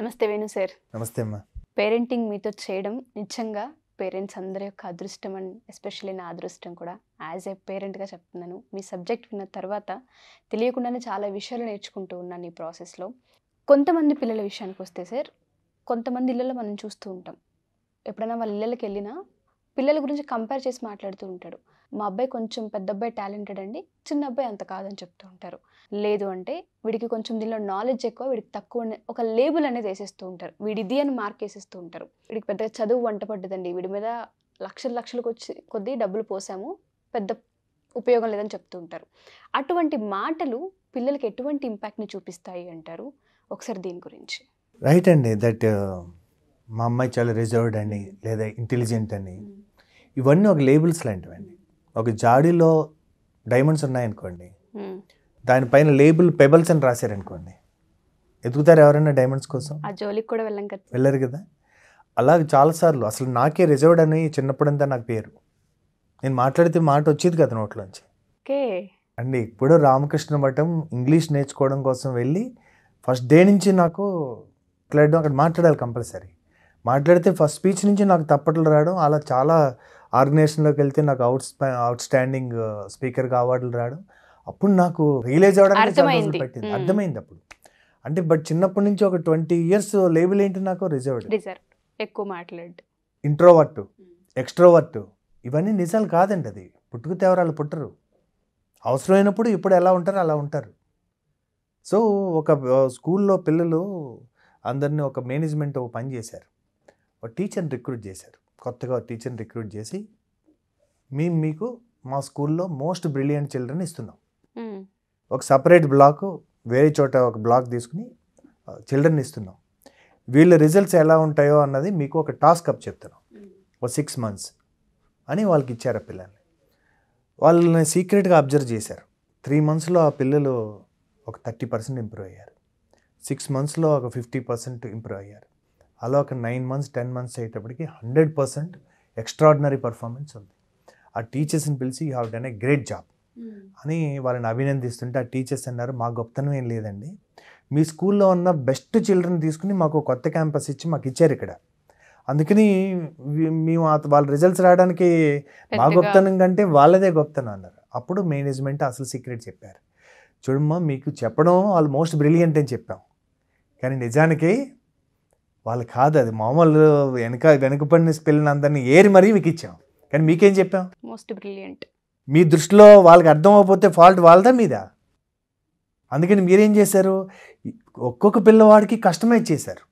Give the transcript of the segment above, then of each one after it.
నమస్తే వేణు సార్ నమస్తే అమ్మా పేరెంటింగ్ మీతో చేయడం నిజంగా పేరెంట్స్ అందరి యొక్క అదృష్టం అండ్ ఎస్పెషల్లీ నా అదృష్టం కూడా యాజ్ ఏ పేరెంట్గా చెప్తున్నాను మీ సబ్జెక్ట్ విన్న తర్వాత తెలియకుండానే చాలా విషయాలు నేర్చుకుంటూ ఉన్నాను ఈ ప్రాసెస్లో కొంతమంది పిల్లల విషయానికి వస్తే సార్ కొంతమంది ఇళ్ళలో మనం చూస్తూ ఉంటాం ఎప్పుడైనా వాళ్ళ ఇళ్ళకి వెళ్ళినా పిల్లల గురించి కంపేర్ చేసి మాట్లాడుతూ ఉంటాడు మా అబ్బాయి కొంచెం పెద్ద అబ్బాయి టాలెంటెడ్ అండి చిన్న అబ్బాయి అంత కాదని చెప్తూ ఉంటారు లేదు అంటే వీడికి కొంచెం దీనిలో నాలెడ్జ్ ఎక్కువ వీడికి తక్కువ ఒక లేబుల్ అనేది వేసేస్తూ ఉంటారు వీడిది అని మార్క్ వేసేస్తూ ఉంటారు వీడికి పెద్దగా చదువు వంట పడ్డదండి వీడి మీద లక్షల లక్షలకు వచ్చి కొద్దీ డబ్బులు పోసాము పెద్ద ఉపయోగం లేదని చెప్తూ ఉంటారు అటువంటి మాటలు పిల్లలకి ఎటువంటి ఇంపాక్ట్ని చూపిస్తాయి అంటారు ఒకసారి దీని గురించి రైట్ అండి దట్ uh, మా అమ్మాయి చాలా రిజర్వ్డ్ అని లేదా ఇంటెలిజెంట్ అని hmm. ఇవన్నీ ఒక లేబుల్స్ లాంటివండి ఒక జాడీలో డైమండ్స్ ఉన్నాయనుకోండి దానిపైన లేబుల్ పెబల్స్ అని రాశారనుకోండి ఎదుగుతారు ఎవరైనా డైమండ్స్ కోసం ఆ జోలికి కూడా వెళ్ళం కదా వెళ్ళరు కదా అలాగే చాలాసార్లు అసలు నాకే రిజర్వ్డ్ అని చిన్నప్పుడంతా నాకు పేరు నేను మాట్లాడితే మాట వచ్చేది కదా నోట్లోంచి అండి ఇప్పుడు రామకృష్ణ మఠం ఇంగ్లీష్ నేర్చుకోవడం కోసం వెళ్ళి ఫస్ట్ డే నుంచి నాకు ఇట్లా అక్కడ మాట్లాడాలి కంపల్సరీ మాట్లాడితే ఫస్ట్ స్పీచ్ నుంచి నాకు తప్పట్లు రావడం అలా చాలా ఆర్గనైజేషన్లోకి వెళ్తే నాకు అవుట్ అవుట్ స్టాండింగ్ uh, స్పీకర్గా అవార్డులు రావడం అప్పుడు నాకు రియలైజ్ అవ్వడానికి పెట్టింది అర్థమైంది అప్పుడు అంటే బట్ చిన్నప్పటి నుంచి ఒక ట్వంటీ ఇయర్స్ లేబుల్ ఏంటి నాకు రిజర్వ్డ్ రిజర్వ్ ఎక్కువ మాట్లాడు ఇంట్రోవర్టు ఎక్స్ట్రోవర్టు ఇవన్నీ నిజాలు కాదండి అది పుట్టుకు తేవరాలు పుట్టరు అవసరమైనప్పుడు ఇప్పుడు ఎలా ఉంటారో అలా ఉంటారు సో ఒక స్కూల్లో పిల్లలు అందరినీ ఒక మేనేజ్మెంట్ ఒక పని చేశారు ఒక టీచర్ని రిక్రూట్ చేశారు కొత్తగా టీచర్ని రిక్రూట్ చేసి మేము మీకు మా స్కూల్లో మోస్ట్ బ్రిలియంట్ చిల్డ్రన్ ఇస్తున్నాం hmm. ఒక సపరేట్ బ్లాక్ వేరే చోట ఒక బ్లాక్ తీసుకుని చిల్డ్రన్ ఇస్తున్నాం వీళ్ళ రిజల్ట్స్ ఎలా ఉంటాయో అన్నది మీకు ఒక టాస్క్ అప్ చెప్తున్నాం hmm. ఒక సిక్స్ మంత్స్ అని వాళ్ళకి ఇచ్చారు ఆ పిల్లల్ని వాళ్ళని సీక్రెట్గా అబ్జర్వ్ చేశారు త్రీ మంత్స్లో ఆ పిల్లలు ఒక థర్టీ పర్సెంట్ ఇంప్రూవ్ అయ్యారు సిక్స్ మంత్స్లో ఒక ఫిఫ్టీ పర్సెంట్ ఇంప్రూవ్ అయ్యారు అలా ఒక నైన్ మంత్స్ టెన్ మంత్స్ అయ్యేటప్పటికి హండ్రెడ్ పర్సెంట్ ఎక్స్ట్రాడినరీ పర్ఫార్మెన్స్ ఉంది ఆ టీచర్స్ని పిలిచి you have done a great job hmm. అని వాళ్ళని అభినందిస్తుంటే ఆ టీచర్స్ అన్నారు మా గొప్పతనం ఏం లేదండి మీ స్కూల్లో ఉన్న బెస్ట్ చిల్డ్రన్ తీసుకుని మాకు కొత్త క్యాంపస్ ఇచ్చి మాకు ఇచ్చారు ఇక్కడ అందుకని మేము వాళ్ళ రిజల్ట్స్ రావడానికి మా గొప్పతనం కంటే వాళ్ళదే గొప్పతనం అన్నారు అప్పుడు మేనేజ్మెంట్ అసలు సీక్రెట్ చెప్పారు చూడమ్మా మీకు చెప్పడం వాళ్ళు మోస్ట్ బ్రిలియంట్ అని చెప్పాం కానీ నిజానికి వాళ్ళు కాదు అది మామూలు వెనక వెనుకబడిన అందరినీ ఏరి మరీ మీకు ఇచ్చాం కానీ మీకేం చెప్పాం మోస్ట్ బ్రిలియంట్ మీ దృష్టిలో వాళ్ళకి అర్థం ఫాల్ట్ వాళ్ళదా మీదా అందుకని మీరేం చేశారు ఒక్కొక్క పిల్లవాడికి కస్టమైజ్ చేశారు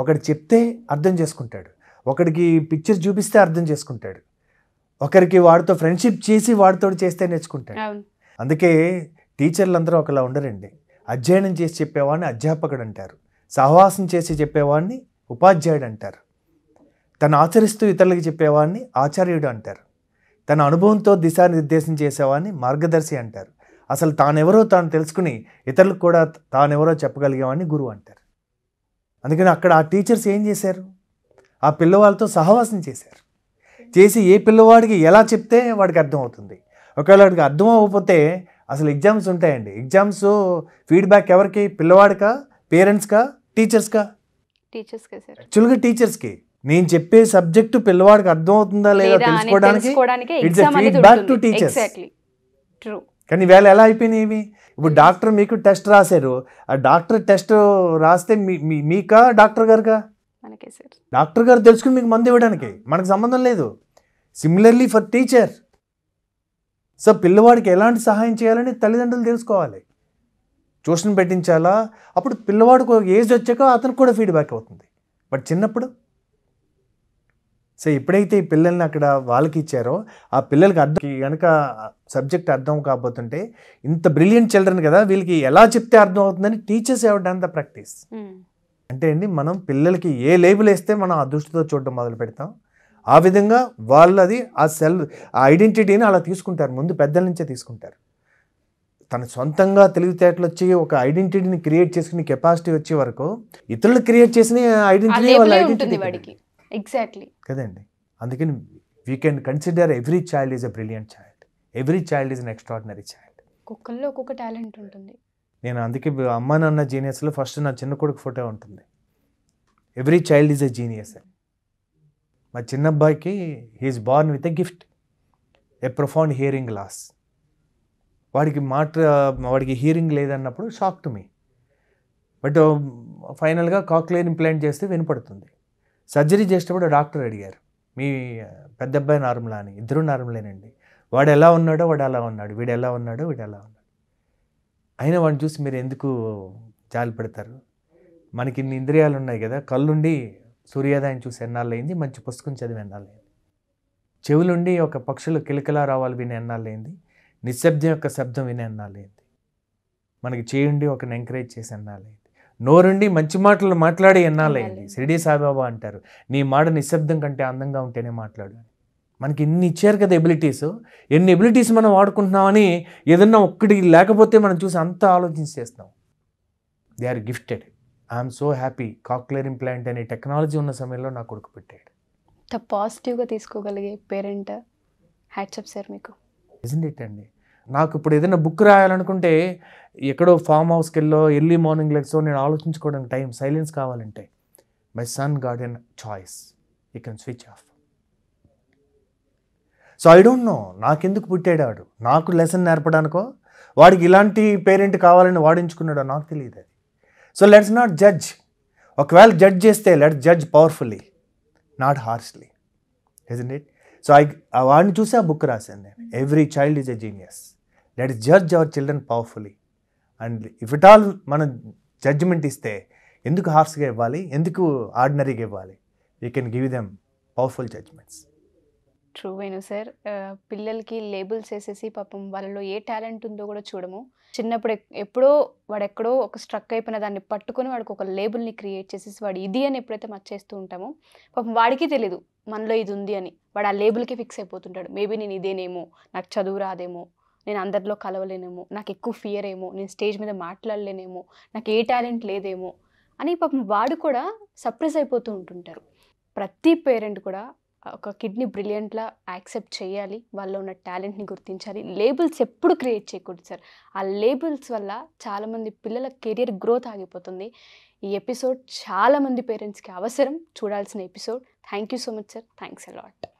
ఒకడు చెప్తే అర్థం చేసుకుంటాడు ఒకడికి పిక్చర్ చూపిస్తే అర్థం చేసుకుంటాడు ఒకరికి వాడితో ఫ్రెండ్షిప్ చేసి వాడితో చేస్తే నేర్చుకుంటాడు అందుకే టీచర్లు అందరూ ఒకలా ఉండరండి అధ్యయనం చేసి చెప్పేవాడిని అధ్యాపకుడు అంటారు సహవాసం చేసి చెప్పేవాడిని ఉపాధ్యాయుడు అంటారు తను ఆచరిస్తూ ఇతరులకు చెప్పేవాడిని ఆచార్యుడు అంటారు తన అనుభవంతో దిశానిర్దేశం చేసేవాడిని మార్గదర్శి అంటారు అసలు తానెవరో తాను తెలుసుకుని ఇతరులకు కూడా తానెవరో చెప్పగలిగేవాడిని గురువు అంటారు అందుకని అక్కడ ఆ టీచర్స్ ఏం చేశారు ఆ పిల్లవాళ్ళతో సహవాసం చేశారు చేసి ఏ పిల్లవాడికి ఎలా చెప్తే వాడికి అర్థమవుతుంది ఒకవేళ వాడికి అర్థం అవ్వకపోతే అసలు ఎగ్జామ్స్ ఉంటాయండి ఎగ్జామ్స్ ఫీడ్బ్యాక్ ఎవరికి పిల్లవాడికా పేరెంట్స్కా టీచర్స్కా యాక్చువల్గా టీచర్స్ టీచర్స్కి నేను చెప్పే సబ్జెక్టు పిల్లవాడికి అర్థం అవుతుందా లేదా తెలుసుకోవడానికి ఇట్స్ ఫీడ్బ్యాక్ టు టీచర్స్ కానీ వేళ ఎలా అయిపోయినాయి ఇప్పుడు డాక్టర్ మీకు టెస్ట్ రాశారు ఆ డాక్టర్ టెస్ట్ రాస్తే మీ మీకా డాక్టర్ గారుగా డాక్టర్ గారు తెలుసుకుని మీకు మందు ఇవ్వడానికి మనకు సంబంధం లేదు సిమిలర్లీ ఫర్ టీచర్ సో పిల్లవాడికి ఎలాంటి సహాయం చేయాలని తల్లిదండ్రులు తెలుసుకోవాలి ట్యూషన్ పెట్టించాలా అప్పుడు పిల్లవాడికి ఒక ఏజ్ వచ్చాక అతనికి కూడా ఫీడ్బ్యాక్ అవుతుంది బట్ చిన్నప్పుడు సో ఎప్పుడైతే ఈ పిల్లల్ని అక్కడ వాళ్ళకి ఇచ్చారో ఆ పిల్లలకి అర్థం కనుక సబ్జెక్ట్ అర్థం కాబోతుంటే ఇంత బ్రిలియంట్ చిల్డ్రన్ కదా వీళ్ళకి ఎలా చెప్తే అర్థం అవుతుందని టీచర్స్ హ్యావ్ ప్రాక్టీస్ అంటే అండి మనం పిల్లలకి ఏ లేబుల్ వేస్తే మనం ఆ దృష్టితో చూడడం మొదలు పెడతాం ఆ విధంగా వాళ్ళది ఆ సెల్ ఆ ఐడెంటిటీని అలా తీసుకుంటారు ముందు పెద్దల నుంచే తీసుకుంటారు తన సొంతంగా తెలివితేటలు వచ్చి ఒక ఐడెంటిటీని క్రియేట్ చేసుకునే కెపాసిటీ వచ్చే వరకు ఇతరులు క్రియేట్ చేసిన ఐడెంటిటీ వాళ్ళ ఐడెంటిటీ ఎగ్జాక్ట్లీ కదండి అందుకని we can consider every child is a brilliant child every child is an extraordinary child ఒక్కొక్కరిలో ఒక్కొక్క టాలెంట్ ఉంటుంది నేను అందుకే అమ్మ నాన్న జీనియస్లో ఫస్ట్ నా చిన్న కొడుకు ఫోటో ఉంటుంది every child is a genius మా చిన్న అబ్బాయికి he's born with a gift a profound hearing loss వాడికి మాట వాడికి హీరింగ్ లేదన్నప్పుడు షాక్ టు మీ బట్ ఫైనల్గా కాక్లేర్ ఇంప్లాంట్ చేస్తే వినపడుతుంది సర్జరీ చేసేటప్పుడు డాక్టర్ అడిగారు మీ పెద్ద అబ్బాయి నార్మలా అని ఇద్దరు నార్మలేనండి వాడు ఎలా ఉన్నాడో వాడు అలా ఉన్నాడు వీడు ఎలా ఉన్నాడో వీడు ఎలా ఉన్నాడు అయినా వాడిని చూసి మీరు ఎందుకు జాలి పెడతారు మనకి ఇన్ని ఇంద్రియాలు ఉన్నాయి కదా కళ్ళుండి సూర్యోదయం చూసి అయింది మంచి పుస్తకం చదివి ఎన్నాళ్ళైంది చెవులుండి ఒక పక్షులు కిలకిలా రావాలి విని ఎన్నాళ్ళైంది నిశ్శబ్దం యొక్క శబ్దం విని అన్నాలేదు మనకి చేయండి ఒకరిని ఎంకరేజ్ చేసి అన్నాలేదు నోరుండి మంచి మాటలు మాట్లాడి ఎన్నాలేండి శిరిడి సాయిబాబా అంటారు నీ మాట నిశ్శబ్దం కంటే అందంగా ఉంటేనే మాట్లాడు మనకి ఎన్ని ఇచ్చారు కదా ఎబిలిటీస్ ఎన్ని ఎబిలిటీస్ మనం వాడుకుంటున్నామని ఏదన్నా ఒక్కటి లేకపోతే మనం చూసి అంతా ఆలోచించేస్తాం they are gifted I'm so happy cochlear implant అనే టెక్నాలజీ ఉన్న సమయంలో నా కొడుకు పెట్టాడు పాజిటివ్గా తీసుకోగలిగే పేరెంట్ హ్యాట్సప్ సార్ మీకు ఇజన్ ఇట్ అండి నాకు ఇప్పుడు ఏదైనా బుక్ రాయాలనుకుంటే ఎక్కడో ఫామ్ హౌస్కి వెళ్ళో ఎర్లీ మార్నింగ్ లెగ్సో నేను ఆలోచించుకోవడానికి టైం సైలెన్స్ కావాలంటే my son God and choice you can switch off so I don't know నాకెందుకు పుట్టాడు వాడు నాకు లెసన్ నేర్పడానికో వాడికి ఇలాంటి పేరెంట్ కావాలని వాడించుకున్నాడో నాకు తెలియదు అది సో లెట్స్ నాట్ జడ్జ్ ఒకవేళ జడ్జ్ చేస్తే let's judge powerfully not harshly it so I వాడిని చూసి ఆ బుక్ రాశాను నేను every child is a genius let judge our children powerfully and if it all మనం జడ్జ్మెంట్ ఇస్తే ఎందుకు హార్స్గా ఇవ్వాలి ఎందుకు ఆర్డినరీగా ఇవ్వాలి you can give them powerful judgements true Venu sir పిల్లలకి లేబుల్స్ వేసేసి పాపం వాళ్ళలో ఏ టాలెంట్ ఉందో కూడా చూడము చిన్నప్పుడు ఎప్పుడో వాడు ఎక్కడో ఒక స్ట్రక్ అయిపోయిన దాన్ని పట్టుకొని వాడికి ఒక లేబుల్ని క్రియేట్ చేసేసి వాడు ఇది అని ఎప్పుడైతే మర్చేస్తూ ఉంటామో పాపం వాడికి తెలీదు మనలో ఇది ఉంది అని వాడు ఆ లేబుల్కి ఫిక్స్ అయిపోతుంటాడు మేబీ నేను ఇదేనేమో నాకు చదువు రాదేమో నేను అందరిలో కలవలేనేమో నాకు ఎక్కువ ఫియర్ ఏమో నేను స్టేజ్ మీద మాట్లాడలేనేమో నాకు ఏ టాలెంట్ లేదేమో అని పాపం వాడు కూడా సప్రెస్ అయిపోతూ ఉంటుంటారు ప్రతి పేరెంట్ కూడా ఒక కిడ్నీ బ్రిలియంట్లా యాక్సెప్ట్ చేయాలి వాళ్ళు ఉన్న టాలెంట్ని గుర్తించాలి లేబుల్స్ ఎప్పుడు క్రియేట్ చేయకూడదు సార్ ఆ లేబుల్స్ వల్ల చాలామంది పిల్లల కెరియర్ గ్రోత్ ఆగిపోతుంది ఈ ఎపిసోడ్ చాలామంది పేరెంట్స్కి అవసరం చూడాల్సిన episode thank you so much sir thanks allot